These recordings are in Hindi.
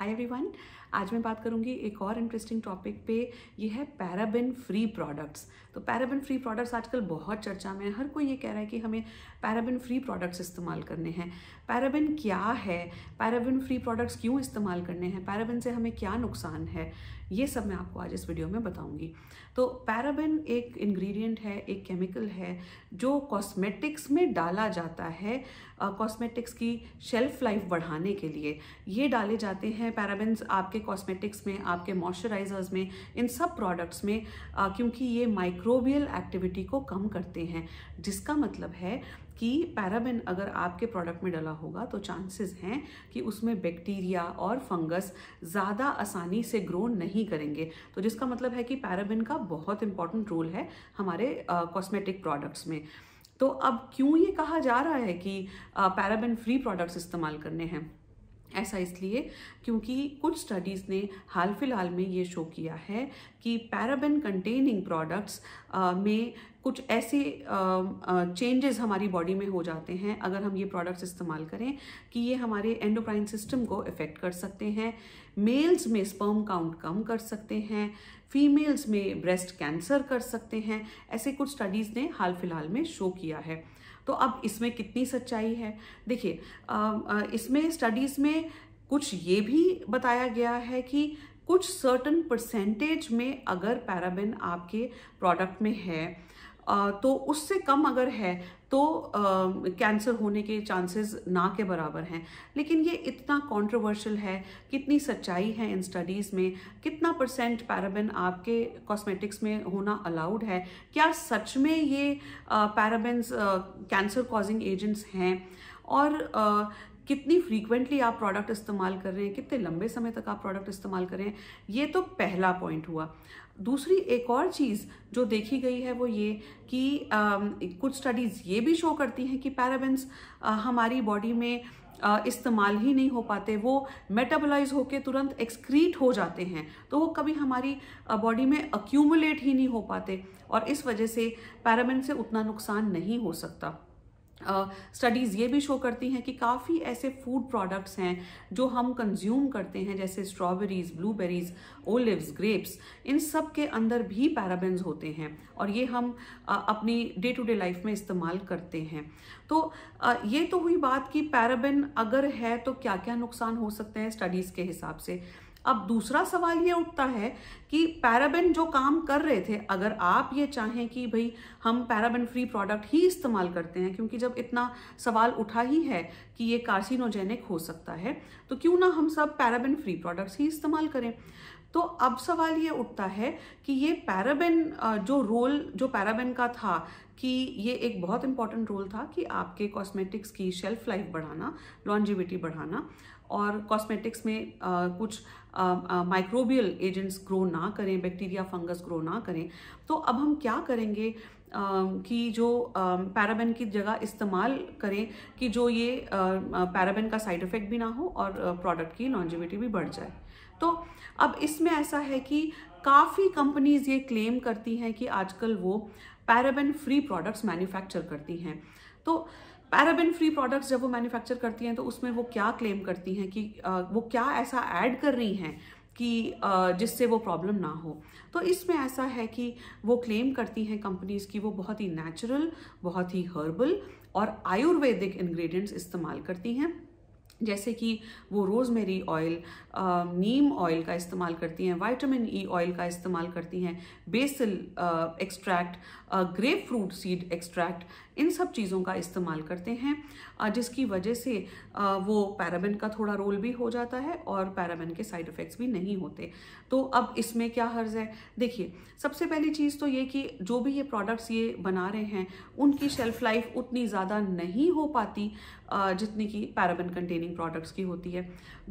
हाय एवरीवन आज मैं बात करूंगी एक और इंटरेस्टिंग टॉपिक पे ये है पैराबिन फ्री प्रोडक्ट्स तो पैराबिन फ्री प्रोडक्ट्स आजकल बहुत चर्चा में है हर कोई ये कह रहा है कि हमें पैराबिन फ्री प्रोडक्ट्स इस्तेमाल करने हैं पैराबिन क्या है पैराबिन फ्री प्रोडक्ट्स क्यों इस्तेमाल करने हैं पैराबिन से हमें क्या नुकसान है ये सब मैं आपको आज इस वीडियो में बताऊंगी तो पैराबिन एक इंग्रेडिएंट है एक केमिकल है जो कॉस्मेटिक्स में डाला जाता है कॉस्मेटिक्स की शेल्फ लाइफ बढ़ाने के लिए ये डाले जाते हैं में पैराबेंस आपके कॉस्मेटिक्स में आपके मॉइस्चराइजर्स में इन सब प्रोडक्ट्स में आ, क्योंकि ये माइक्रोबियल एक्टिविटी को कम करते हैं जिसका मतलब है कि पैराबेन अगर आपके प्रोडक्ट में डला होगा तो चांसेस हैं कि उसमें बैक्टीरिया और फंगस ज़्यादा आसानी से ग्रो नहीं करेंगे तो जिसका मतलब है कि पैराबेन का बहुत इंपॉर्टेंट रोल है हमारे कॉस्मेटिक प्रोडक्ट्स में तो अब क्यों ये कहा जा रहा है कि पैराबेन फ्री प्रोडक्ट्स इस्तेमाल करने हैं ऐसा इसलिए क्योंकि कुछ स्टडीज़ ने हाल फिलहाल में ये शो किया है कि पैराबेन कंटेनिंग प्रोडक्ट्स में कुछ ऐसे चेंजेस हमारी बॉडी में हो जाते हैं अगर हम ये प्रोडक्ट्स इस्तेमाल करें कि ये हमारे एंडोक्राइन सिस्टम को इफ़ेक्ट कर सकते हैं मेल्स में स्पर्म काउंट कम कर सकते हैं फीमेल्स में ब्रेस्ट कैंसर कर सकते हैं ऐसे कुछ स्टडीज़ ने हाल फिलहाल में शो किया है तो अब इसमें कितनी सच्चाई है देखिए इसमें स्टडीज़ में कुछ ये भी बताया गया है कि कुछ सर्टन परसेंटेज में अगर पैराबेन आपके प्रोडक्ट में है तो उससे कम अगर है तो कैंसर होने के चांसेस ना के बराबर हैं लेकिन ये इतना कंट्रोवर्शियल है कितनी सच्चाई है इन स्टडीज़ में कितना परसेंट पैराबेन आपके कॉस्मेटिक्स में होना अलाउड है क्या सच में ये पैराबिन कैंसर कॉजिंग एजेंट्स हैं और uh, कितनी फ्रीक्वेंटली आप प्रोडक्ट इस्तेमाल कर रहे हैं कितने लंबे समय तक आप प्रोडक्ट इस्तेमाल कर रहे हैं ये तो पहला पॉइंट हुआ दूसरी एक और चीज़ जो देखी गई है वो ये कि आ, कुछ स्टडीज़ ये भी शो करती हैं कि पैराबेंस हमारी बॉडी में इस्तेमाल ही नहीं हो पाते वो मेटाबोलाइज होके तुरंत एक्सक्रीट हो जाते हैं तो वो कभी हमारी बॉडी में अक्यूमुलेट ही नहीं हो पाते और इस वजह से पैराबेंस से उतना नुकसान नहीं हो सकता स्टडीज़ uh, ये भी शो करती हैं कि काफ़ी ऐसे फूड प्रोडक्ट्स हैं जो हम कंज्यूम करते हैं जैसे स्ट्रॉबेरीज ब्लूबेरीज ओलिव्स ग्रेप्स इन सब के अंदर भी पैराबेंस होते हैं और ये हम अपनी डे टू डे लाइफ में इस्तेमाल करते हैं तो ये तो हुई बात कि पैराबेन अगर है तो क्या क्या नुकसान हो सकते हैं स्टडीज़ के हिसाब से अब दूसरा सवाल ये उठता है कि पैराबेन जो काम कर रहे थे अगर आप ये चाहें कि भाई हम पैराबेन फ्री प्रोडक्ट ही इस्तेमाल करते हैं क्योंकि जब इतना सवाल उठा ही है कि ये कार्सिनोजेनिक हो सकता है तो क्यों ना हम सब पैराबेन फ्री प्रोडक्ट्स ही इस्तेमाल करें तो अब सवाल ये उठता है कि ये पैराबेन जो रोल जो पैराबेन का था कि ये एक बहुत इंपॉर्टेंट रोल था कि आपके कॉस्मेटिक्स की शेल्फ लाइफ बढ़ाना लॉन्जिविटी बढ़ाना और कॉस्मेटिक्स में आ, कुछ माइक्रोबियल एजेंट्स ग्रो ना करें बैक्टीरिया फंगस ग्रो ना करें तो अब हम क्या करेंगे कि जो पैराबेन की जगह इस्तेमाल करें कि जो ये पैराबेन का साइड इफ़ेक्ट भी ना हो और प्रोडक्ट की लॉन्जिविटी भी बढ़ जाए तो अब इसमें ऐसा है कि काफ़ी कंपनीज ये क्लेम करती हैं कि आजकल वो पैराबेन फ्री प्रोडक्ट्स मैन्युफैक्चर करती हैं तो पैराबिन फ्री प्रोडक्ट्स जब वो मैन्युफैक्चर करती हैं तो उसमें वो क्या क्लेम करती हैं कि वो क्या ऐसा ऐड कर रही हैं कि जिससे वो प्रॉब्लम ना हो तो इसमें ऐसा है कि वो क्लेम करती हैं कंपनीज की वो बहुत ही नेचुरल बहुत ही हर्बल और आयुर्वेदिक इंग्रेडिएंट्स इस्तेमाल करती हैं जैसे कि वो रोज़मेरी ऑयल नीम ऑयल का इस्तेमाल करती हैं वाइटामिन ई ऑयल का इस्तेमाल करती हैं basil extract grape fruit seed extract इन सब चीज़ों का इस्तेमाल करते हैं जिसकी वजह से वो पैराबिन का थोड़ा रोल भी हो जाता है और पैराबिन के साइड इफ़ेक्ट्स भी नहीं होते तो अब इसमें क्या हर्ज है देखिए सबसे पहली चीज़ तो ये कि जो भी ये प्रोडक्ट्स ये बना रहे हैं उनकी शेल्फ़ लाइफ उतनी ज़्यादा नहीं हो पाती जितने की पैराबिन कंटेनिंग प्रोडक्ट्स की होती है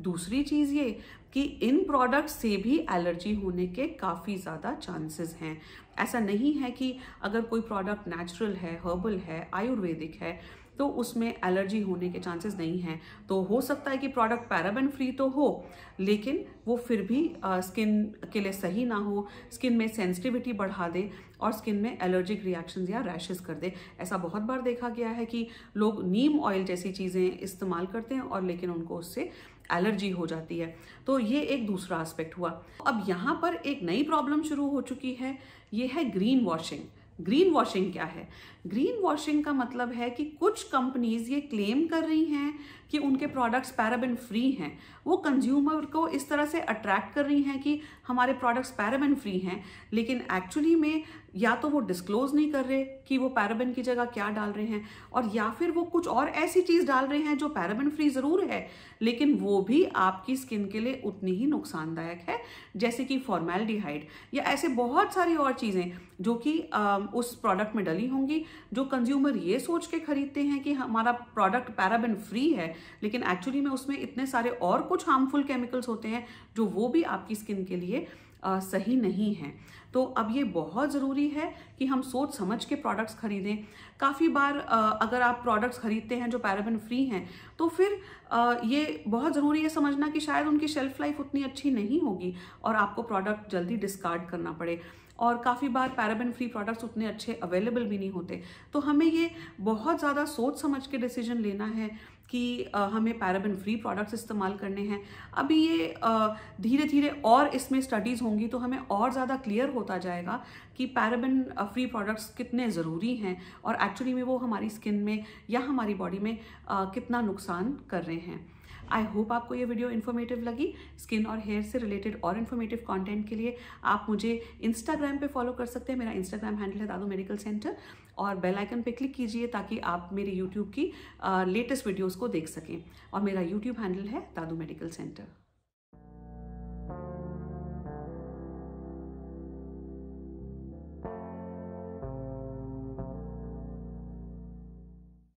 दूसरी चीज़ ये कि इन प्रोडक्ट्स से भी एलर्जी होने के काफ़ी ज़्यादा चांसेस हैं ऐसा नहीं है कि अगर कोई प्रोडक्ट नेचुरल है हर्बल है आयुर्वेदिक है तो उसमें एलर्जी होने के चांसेस नहीं हैं तो हो सकता है कि प्रोडक्ट पैराबेन फ्री तो हो लेकिन वो फिर भी स्किन के लिए सही ना हो स्किन में सेंसिटिविटी बढ़ा दे और स्किन में एलर्जिक रिएक्शन या रैशेस कर दे ऐसा बहुत बार देखा गया है कि लोग नीम ऑयल जैसी चीज़ें इस्तेमाल करते हैं और लेकिन उनको उससे एलर्जी हो जाती है तो ये एक दूसरा एस्पेक्ट हुआ अब यहाँ पर एक नई प्रॉब्लम शुरू हो चुकी है ये है ग्रीन वॉशिंग ग्रीन वॉशिंग क्या है ग्रीन वॉशिंग का मतलब है कि कुछ कंपनीज ये क्लेम कर रही हैं कि उनके प्रोडक्ट्स पैराबिन फ्री हैं वो कंज्यूमर को इस तरह से अट्रैक्ट कर रही हैं कि हमारे प्रोडक्ट्स पैराबिन फ्री हैं लेकिन एक्चुअली में या तो वो डिस्क्लोज नहीं कर रहे कि वो पैराबिन की जगह क्या डाल रहे हैं और या फिर वो कुछ और ऐसी चीज़ डाल रहे हैं जो पैराबिन फ्री ज़रूर है लेकिन वो भी आपकी स्किन के लिए उतनी ही नुकसानदायक है जैसे कि फॉर्मेलडिहाइड या ऐसे बहुत सारी और चीज़ें जो कि उस प्रोडक्ट में डली होंगी जो कंज्यूमर ये सोच के खरीदते हैं कि हमारा प्रोडक्ट पैराबिन फ्री है लेकिन एक्चुअली में उसमें इतने सारे और कुछ हार्मफुल केमिकल्स होते हैं जो वो भी आपकी स्किन के लिए आ, सही नहीं है तो अब ये बहुत ज़रूरी है कि हम सोच समझ के प्रोडक्ट्स खरीदें काफ़ी बार आ, अगर आप प्रोडक्ट्स खरीदते हैं जो पैराबिन फ्री हैं तो फिर आ, ये बहुत ज़रूरी है समझना कि शायद उनकी शेल्फ़ लाइफ उतनी अच्छी नहीं होगी और आपको प्रोडक्ट जल्दी डिस्कार्ड करना पड़े और काफ़ी बार पैराबिन फ्री प्रोडक्ट्स उतने अच्छे अवेलेबल भी नहीं होते तो हमें ये बहुत ज़्यादा सोच समझ के डिसीजन लेना है कि हमें पैराबिन फ्री प्रोडक्ट्स इस्तेमाल करने हैं अभी ये धीरे धीरे और इसमें स्टडीज़ होंगी तो हमें और ज़्यादा क्लियर होता जाएगा कि पैराबिन फ्री प्रोडक्ट्स कितने ज़रूरी हैं और एक्चुअली में वो हमारी स्किन में या हमारी बॉडी में कितना नुकसान कर रहे हैं आई होप आपको ये वीडियो इन्फॉर्मेटिव लगी स्किन और हेयर से रिलेटेड और इन्फॉर्मेटिव कंटेंट के लिए आप मुझे इंस्टाग्राम पे फॉलो कर सकते हैं मेरा इंस्टाग्राम हैंडल है दादू मेडिकल सेंटर और बेल आइकन पे क्लिक कीजिए ताकि आप मेरे यूट्यूब की लेटेस्ट वीडियोस को देख सकें और मेरा यूट्यूब हैंडल है दादू मेडिकल सेंटर